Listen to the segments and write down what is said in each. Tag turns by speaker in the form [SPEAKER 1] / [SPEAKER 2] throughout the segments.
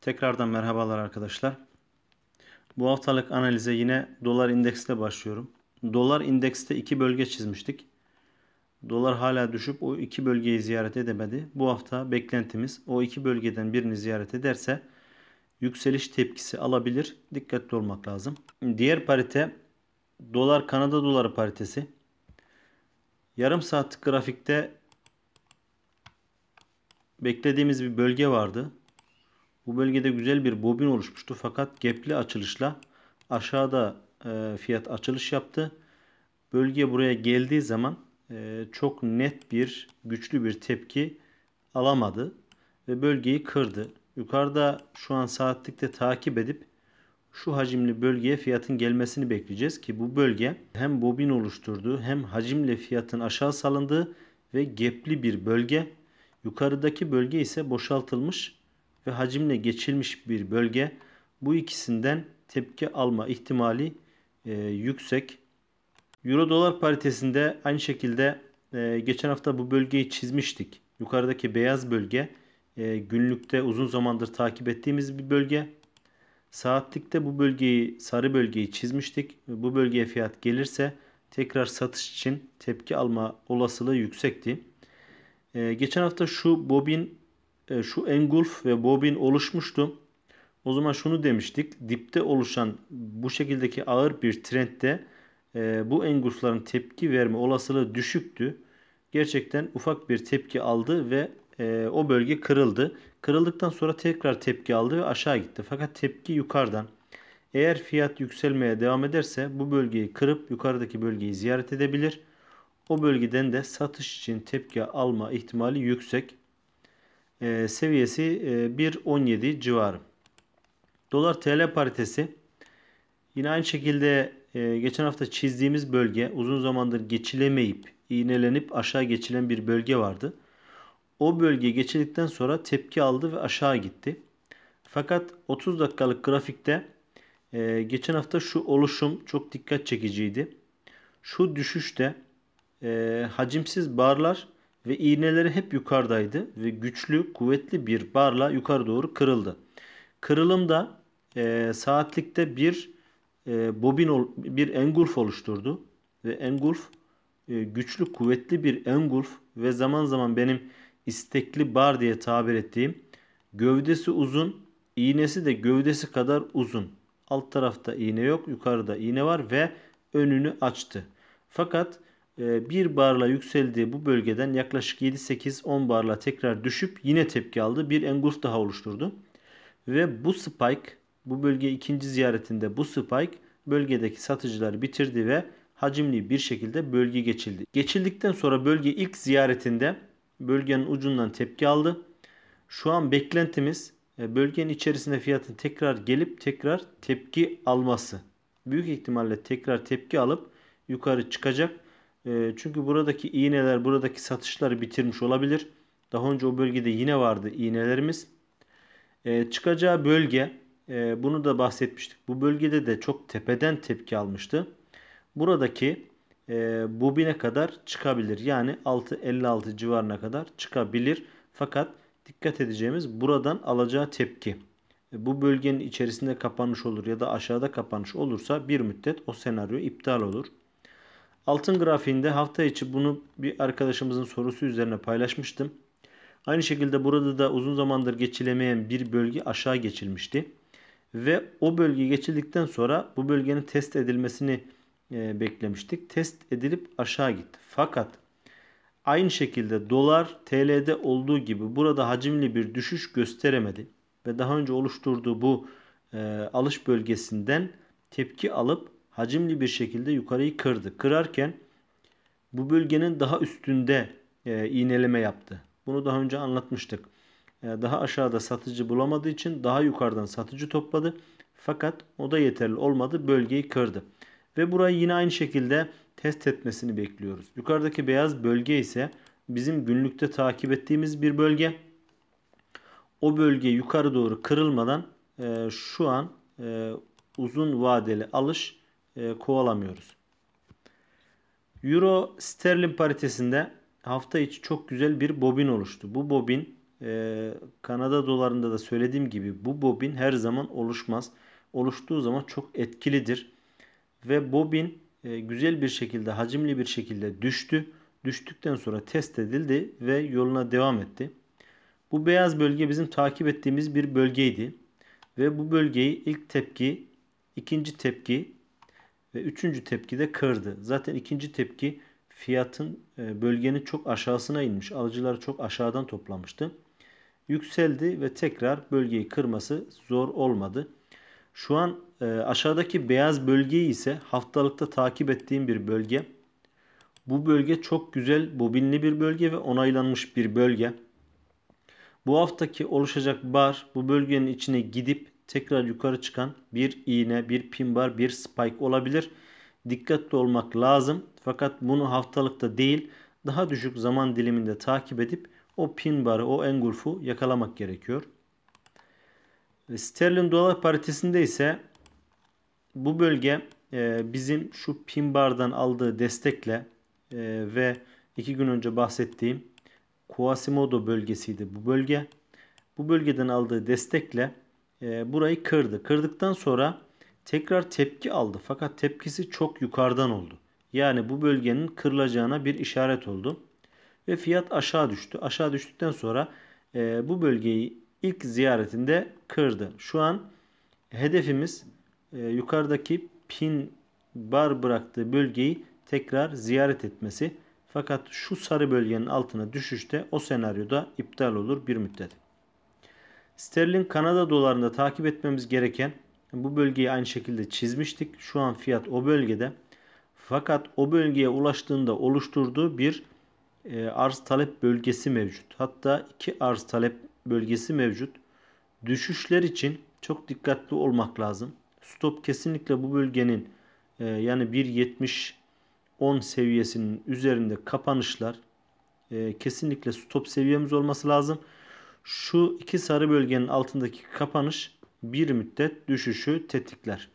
[SPEAKER 1] Tekrardan merhabalar arkadaşlar. Bu haftalık analize yine dolar indeksle başlıyorum. Dolar indekste iki bölge çizmiştik. Dolar hala düşüp o iki bölgeyi ziyaret edemedi. Bu hafta beklentimiz o iki bölgeden birini ziyaret ederse yükseliş tepkisi alabilir. Dikkatli olmak lazım. Diğer parite dolar Kanada doları paritesi. Yarım saatlik grafikte beklediğimiz bir bölge vardı. Bu bölgede güzel bir bobin oluşmuştu fakat gepli açılışla aşağıda e, fiyat açılış yaptı. Bölge buraya geldiği zaman e, çok net bir güçlü bir tepki alamadı ve bölgeyi kırdı. Yukarıda şu an saatlikte takip edip şu hacimli bölgeye fiyatın gelmesini bekleyeceğiz ki bu bölge hem bobin oluşturduğu hem hacimle fiyatın aşağı salındığı ve gepli bir bölge. Yukarıdaki bölge ise boşaltılmış ve hacimle geçilmiş bir bölge bu ikisinden tepki alma ihtimali e, yüksek. Euro dolar paritesinde aynı şekilde e, geçen hafta bu bölgeyi çizmiştik. Yukarıdaki beyaz bölge e, günlükte uzun zamandır takip ettiğimiz bir bölge. Saatlikte bu bölgeyi sarı bölgeyi çizmiştik. Bu bölgeye fiyat gelirse tekrar satış için tepki alma olasılığı yüksekti. E, geçen hafta şu bobin e, şu engulf ve bobin oluşmuştu. O zaman şunu demiştik. Dipte oluşan bu şekildeki ağır bir trendde e, bu engulfların tepki verme olasılığı düşüktü. Gerçekten ufak bir tepki aldı ve e, o bölge kırıldı. Kırıldıktan sonra tekrar tepki aldı ve aşağı gitti. Fakat tepki yukarıdan. Eğer fiyat yükselmeye devam ederse bu bölgeyi kırıp yukarıdaki bölgeyi ziyaret edebilir. O bölgeden de satış için tepki alma ihtimali yüksek e, seviyesi e, 1.17 civarı. Dolar TL paritesi yine aynı şekilde e, geçen hafta çizdiğimiz bölge uzun zamandır geçilemeyip iğnelenip aşağı geçilen bir bölge vardı. O bölge geçildikten sonra tepki aldı ve aşağı gitti. Fakat 30 dakikalık grafikte e, geçen hafta şu oluşum çok dikkat çekiciydi. Şu düşüşte e, hacimsiz barlar ve iğneleri hep yukarıdaydı ve güçlü, kuvvetli bir barla yukarı doğru kırıldı. Kırılımda e, saatlikte bir e, bobin bir engulf oluşturdu ve engulf e, güçlü, kuvvetli bir engulf ve zaman zaman benim istekli bar diye tabir ettiğim gövdesi uzun, iğnesi de gövdesi kadar uzun. Alt tarafta iğne yok, yukarıda iğne var ve önünü açtı. Fakat 1 ee, barla yükseldiği bu bölgeden yaklaşık 7-8-10 barla tekrar düşüp yine tepki aldı. Bir engulf daha oluşturdu. Ve bu spike bu bölge ikinci ziyaretinde bu spike bölgedeki satıcıları bitirdi ve hacimli bir şekilde bölge geçildi. Geçildikten sonra bölge ilk ziyaretinde bölgenin ucundan tepki aldı. Şu an beklentimiz e, bölgenin içerisinde fiyatın tekrar gelip tekrar tepki alması. Büyük ihtimalle tekrar tepki alıp yukarı çıkacak ee, çünkü buradaki iğneler, buradaki satışları bitirmiş olabilir. Daha önce o bölgede yine vardı iğnelerimiz. Ee, çıkacağı bölge, e, bunu da bahsetmiştik. Bu bölgede de çok tepeden tepki almıştı. Buradaki e, bobine kadar çıkabilir. Yani 6.56 civarına kadar çıkabilir. Fakat dikkat edeceğimiz buradan alacağı tepki. E, bu bölgenin içerisinde kapanış olur ya da aşağıda kapanış olursa bir müddet o senaryo iptal olur. Altın grafiğinde hafta içi bunu bir arkadaşımızın sorusu üzerine paylaşmıştım. Aynı şekilde burada da uzun zamandır geçilemeyen bir bölge aşağı geçilmişti. Ve o bölge geçildikten sonra bu bölgenin test edilmesini e, beklemiştik. Test edilip aşağı gitti. Fakat aynı şekilde dolar TL'de olduğu gibi burada hacimli bir düşüş gösteremedi. Ve daha önce oluşturduğu bu e, alış bölgesinden tepki alıp hacimli bir şekilde yukarıyı kırdı. Kırarken bu bölgenin daha üstünde e, iğneleme yaptı. Bunu daha önce anlatmıştık. E, daha aşağıda satıcı bulamadığı için daha yukarıdan satıcı topladı. Fakat o da yeterli olmadı. Bölgeyi kırdı. Ve burayı yine aynı şekilde test etmesini bekliyoruz. Yukarıdaki beyaz bölge ise bizim günlükte takip ettiğimiz bir bölge. O bölge yukarı doğru kırılmadan e, şu an e, uzun vadeli alış e, kovalamıyoruz. Euro sterlin paritesinde hafta içi çok güzel bir bobin oluştu. Bu bobin e, Kanada dolarında da söylediğim gibi bu bobin her zaman oluşmaz. Oluştuğu zaman çok etkilidir. Ve bobin e, güzel bir şekilde hacimli bir şekilde düştü. Düştükten sonra test edildi ve yoluna devam etti. Bu beyaz bölge bizim takip ettiğimiz bir bölgeydi. Ve bu bölgeyi ilk tepki, ikinci tepki ve üçüncü tepki de kırdı. Zaten ikinci tepki fiyatın e, bölgenin çok aşağısına inmiş. Alıcılar çok aşağıdan toplamıştı. Yükseldi ve tekrar bölgeyi kırması zor olmadı. Şu an e, aşağıdaki beyaz bölgeyi ise haftalıkta takip ettiğim bir bölge. Bu bölge çok güzel bobinli bir bölge ve onaylanmış bir bölge. Bu haftaki oluşacak bar bu bölgenin içine gidip tekrar yukarı çıkan bir iğne, bir pin bar, bir spike olabilir. Dikkatli olmak lazım. Fakat bunu haftalıkta değil daha düşük zaman diliminde takip edip o pin barı, o engulfu yakalamak gerekiyor. Sterlin dolar paritesinde ise bu bölge e, bizim şu pin bardan aldığı destekle e, ve iki gün önce bahsettiğim Quasimodo bölgesiydi bu bölge. Bu bölgeden aldığı destekle e, burayı kırdı. Kırdıktan sonra tekrar tepki aldı. Fakat tepkisi çok yukarıdan oldu. Yani bu bölgenin kırılacağına bir işaret oldu. Ve fiyat aşağı düştü. Aşağı düştükten sonra e, bu bölgeyi ilk ziyaretinde kırdı. Şu an hedefimiz e, yukarıdaki pin bar bıraktığı bölgeyi tekrar ziyaret etmesi. Fakat şu sarı bölgenin altına düşüşte o senaryoda iptal olur bir müddet. Sterling Kanada dolarında takip etmemiz gereken bu bölgeyi aynı şekilde çizmiştik. Şu an fiyat o bölgede. Fakat o bölgeye ulaştığında oluşturduğu bir e, arz talep bölgesi mevcut. Hatta iki arz talep bölgesi mevcut. Düşüşler için çok dikkatli olmak lazım. Stop kesinlikle bu bölgenin e, yani 1.70 10 seviyesinin üzerinde kapanışlar e, kesinlikle stop seviyemiz olması lazım. Şu iki sarı bölgenin altındaki kapanış bir müddet düşüşü tetikler.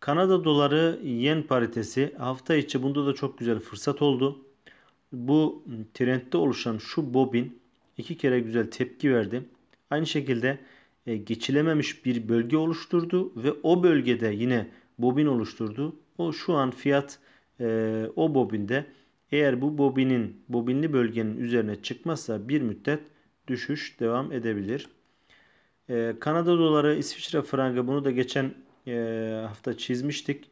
[SPEAKER 1] Kanada doları yen paritesi hafta içi bunda da çok güzel fırsat oldu. Bu trendde oluşan şu bobin iki kere güzel tepki verdi. Aynı şekilde e, geçilememiş bir bölge oluşturdu ve o bölgede yine bobin oluşturdu. O şu an fiyat e, o bobinde eğer bu bobinin bobinli bölgenin üzerine çıkmazsa bir müddet düşüş devam edebilir. Ee, Kanada doları, İsviçre frangı bunu da geçen e, hafta çizmiştik.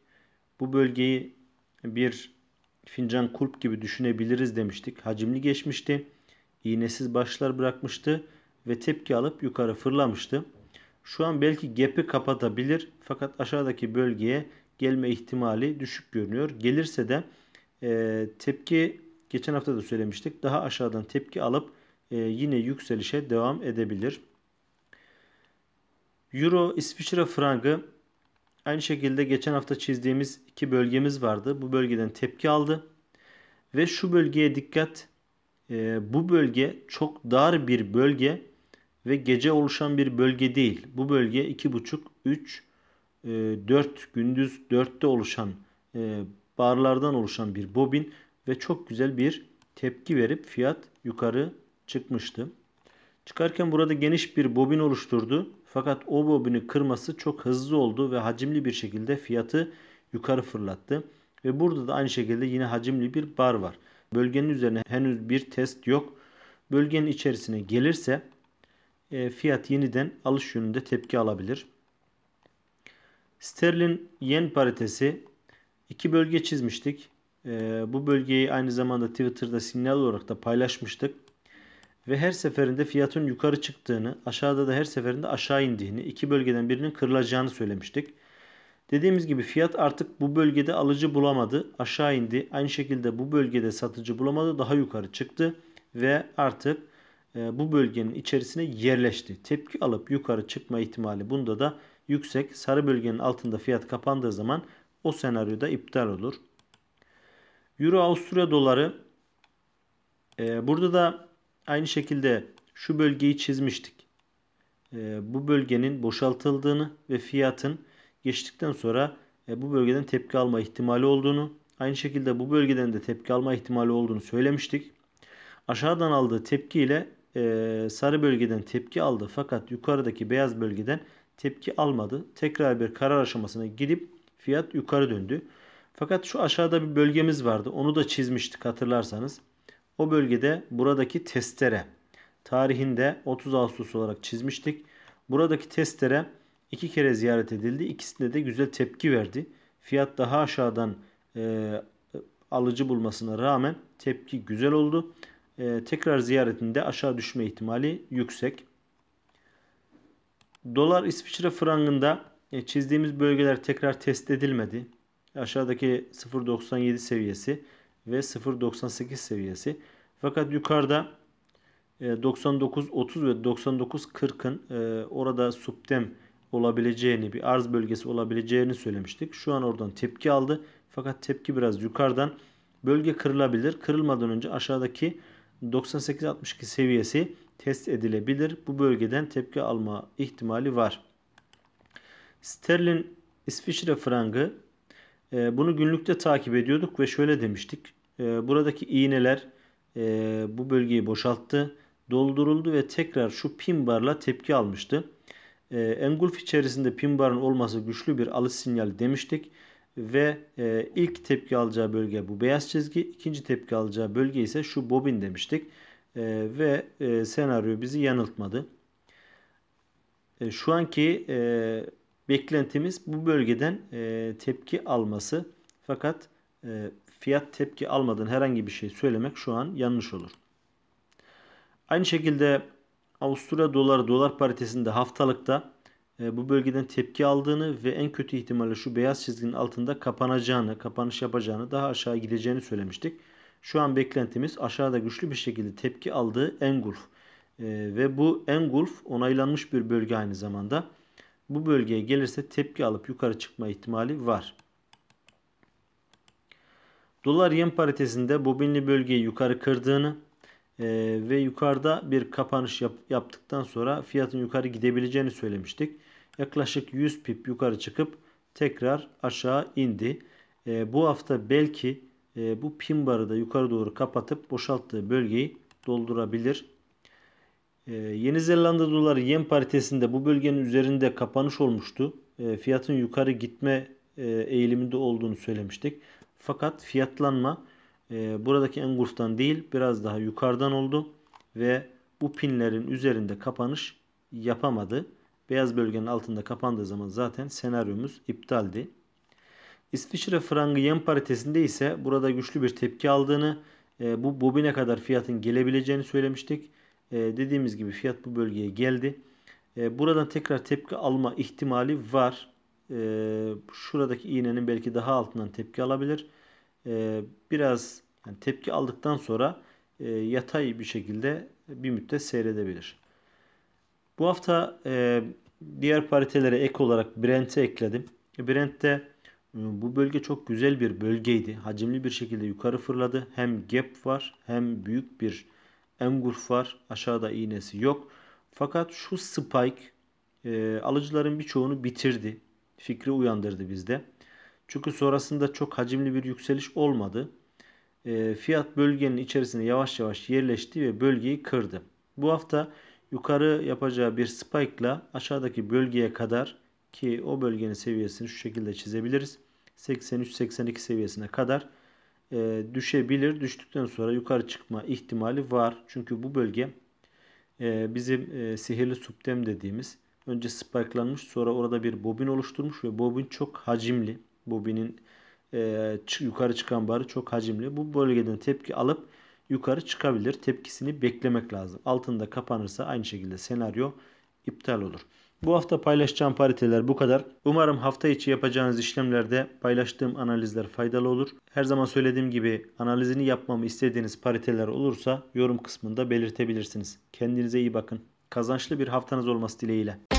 [SPEAKER 1] Bu bölgeyi bir fincan kulp gibi düşünebiliriz demiştik. Hacimli geçmişti. İğnesiz başlar bırakmıştı ve tepki alıp yukarı fırlamıştı. Şu an belki gap'i kapatabilir fakat aşağıdaki bölgeye gelme ihtimali düşük görünüyor. Gelirse de e, tepki geçen hafta da söylemiştik. Daha aşağıdan tepki alıp e, yine yükselişe devam edebilir. Euro İsviçre frangı aynı şekilde geçen hafta çizdiğimiz iki bölgemiz vardı. Bu bölgeden tepki aldı. Ve şu bölgeye dikkat. E, bu bölge çok dar bir bölge ve gece oluşan bir bölge değil. Bu bölge 2,5, 3, 4, gündüz 4'te oluşan e, Barlardan oluşan bir bobin ve çok güzel bir tepki verip fiyat yukarı çıkmıştı. Çıkarken burada geniş bir bobin oluşturdu. Fakat o bobini kırması çok hızlı oldu ve hacimli bir şekilde fiyatı yukarı fırlattı. Ve burada da aynı şekilde yine hacimli bir bar var. Bölgenin üzerine henüz bir test yok. Bölgenin içerisine gelirse e, fiyat yeniden alış yönünde tepki alabilir. Sterlin yen paritesi iki bölge çizmiştik. Ee, bu bölgeyi aynı zamanda Twitter'da sinyal olarak da paylaşmıştık. Ve her seferinde fiyatın yukarı çıktığını, aşağıda da her seferinde aşağı indiğini, iki bölgeden birinin kırılacağını söylemiştik. Dediğimiz gibi fiyat artık bu bölgede alıcı bulamadı. Aşağı indi. Aynı şekilde bu bölgede satıcı bulamadı. Daha yukarı çıktı ve artık e, bu bölgenin içerisine yerleşti. Tepki alıp yukarı çıkma ihtimali bunda da yüksek. Sarı bölgenin altında fiyat kapandığı zaman o senaryoda iptal olur. Euro Avusturya doları e, burada da aynı şekilde şu bölgeyi çizmiştik. E, bu bölgenin boşaltıldığını ve fiyatın geçtikten sonra e, bu bölgeden tepki alma ihtimali olduğunu aynı şekilde bu bölgeden de tepki alma ihtimali olduğunu söylemiştik. Aşağıdan aldığı tepki ile e, sarı bölgeden tepki aldı fakat yukarıdaki beyaz bölgeden tepki almadı. Tekrar bir karar aşamasına gidip Fiyat yukarı döndü. Fakat şu aşağıda bir bölgemiz vardı. Onu da çizmiştik hatırlarsanız. O bölgede buradaki testere tarihinde 30 Ağustos olarak çizmiştik. Buradaki testere iki kere ziyaret edildi. İkisinde de güzel tepki verdi. Fiyat daha aşağıdan e, alıcı bulmasına rağmen tepki güzel oldu. E, tekrar ziyaretinde aşağı düşme ihtimali yüksek. Dolar İsviçre frangında e, çizdiğimiz bölgeler tekrar test edilmedi. Aşağıdaki 0.97 seviyesi ve 0.98 seviyesi. Fakat yukarıda 99.30 e, ve 99.40'ın e, orada subtem olabileceğini, bir arz bölgesi olabileceğini söylemiştik. Şu an oradan tepki aldı. Fakat tepki biraz yukarıdan. Bölge kırılabilir. Kırılmadan önce aşağıdaki 98.62 seviyesi test edilebilir. Bu bölgeden tepki alma ihtimali var sterlin İsviçre frangı e, bunu günlükte takip ediyorduk ve şöyle demiştik. E, buradaki iğneler e, bu bölgeyi boşalttı, dolduruldu ve tekrar şu pin barla tepki almıştı. E, engulf içerisinde pin barın olması güçlü bir alış sinyali demiştik ve e, ilk tepki alacağı bölge bu beyaz çizgi, ikinci tepki alacağı bölge ise şu bobin demiştik e, ve e, senaryo bizi yanıltmadı. E, şu anki e, Beklentimiz bu bölgeden e, tepki alması fakat e, fiyat tepki almadan herhangi bir şey söylemek şu an yanlış olur. Aynı şekilde Avusturya doları dolar paritesinde haftalıkta e, bu bölgeden tepki aldığını ve en kötü ihtimalle şu beyaz çizginin altında kapanacağını, kapanış yapacağını, daha aşağı gideceğini söylemiştik. Şu an beklentimiz aşağıda güçlü bir şekilde tepki aldığı Engulf. E, ve bu Engulf onaylanmış bir bölge aynı zamanda bu bölgeye gelirse tepki alıp yukarı çıkma ihtimali var. Dolar yen paritesinde bobinli bölgeyi yukarı kırdığını e, ve yukarıda bir kapanış yap, yaptıktan sonra fiyatın yukarı gidebileceğini söylemiştik. Yaklaşık 100 pip yukarı çıkıp tekrar aşağı indi. E, bu hafta belki e, bu pin barı da yukarı doğru kapatıp boşalttığı bölgeyi doldurabilir. Ee, Yeni Zelanda doları yen paritesinde bu bölgenin üzerinde kapanış olmuştu. Ee, fiyatın yukarı gitme e, eğiliminde olduğunu söylemiştik. Fakat fiyatlanma e, buradaki engulftan değil biraz daha yukarıdan oldu ve bu pinlerin üzerinde kapanış yapamadı. Beyaz bölgenin altında kapandığı zaman zaten senaryomuz iptaldi. İsviçre frangı yen paritesinde ise burada güçlü bir tepki aldığını, e, bu bobine kadar fiyatın gelebileceğini söylemiştik. Ee, dediğimiz gibi fiyat bu bölgeye geldi. Ee, buradan tekrar tepki alma ihtimali var. Ee, şuradaki iğnenin belki daha altından tepki alabilir. biraz tepki aldıktan sonra e, yatay bir şekilde bir müddet seyredebilir. Bu hafta e, diğer paritelere ek olarak Brent'i ekledim. Brent'te e, bu bölge çok güzel bir bölgeydi. Hacimli bir şekilde yukarı fırladı. Hem gap var hem büyük bir engulf var. Aşağıda iğnesi yok. Fakat şu spike e, alıcıların birçoğunu bitirdi. Fikri uyandırdı bizde. Çünkü sonrasında çok hacimli bir yükseliş olmadı. E, fiyat bölgenin içerisine yavaş yavaş yerleşti ve bölgeyi kırdı. Bu hafta yukarı yapacağı bir spike ile aşağıdaki bölgeye kadar ki o bölgenin seviyesini şu şekilde çizebiliriz. 83-82 seviyesine kadar e, düşebilir. Düştükten sonra yukarı çıkma ihtimali var. Çünkü bu bölge e, bizim e, sihirli subtem dediğimiz önce spikelanmış sonra orada bir bobin oluşturmuş ve bobin çok hacimli. Bobinin e, yukarı çıkan barı çok hacimli. Bu bölgeden tepki alıp yukarı çıkabilir. Tepkisini beklemek lazım. Altında kapanırsa aynı şekilde senaryo iptal olur. Bu hafta paylaşacağım pariteler bu kadar. Umarım hafta içi yapacağınız işlemlerde paylaştığım analizler faydalı olur. Her zaman söylediğim gibi analizini yapmamı istediğiniz pariteler olursa yorum kısmında belirtebilirsiniz. Kendinize iyi bakın. Kazançlı bir haftanız olması dileğiyle.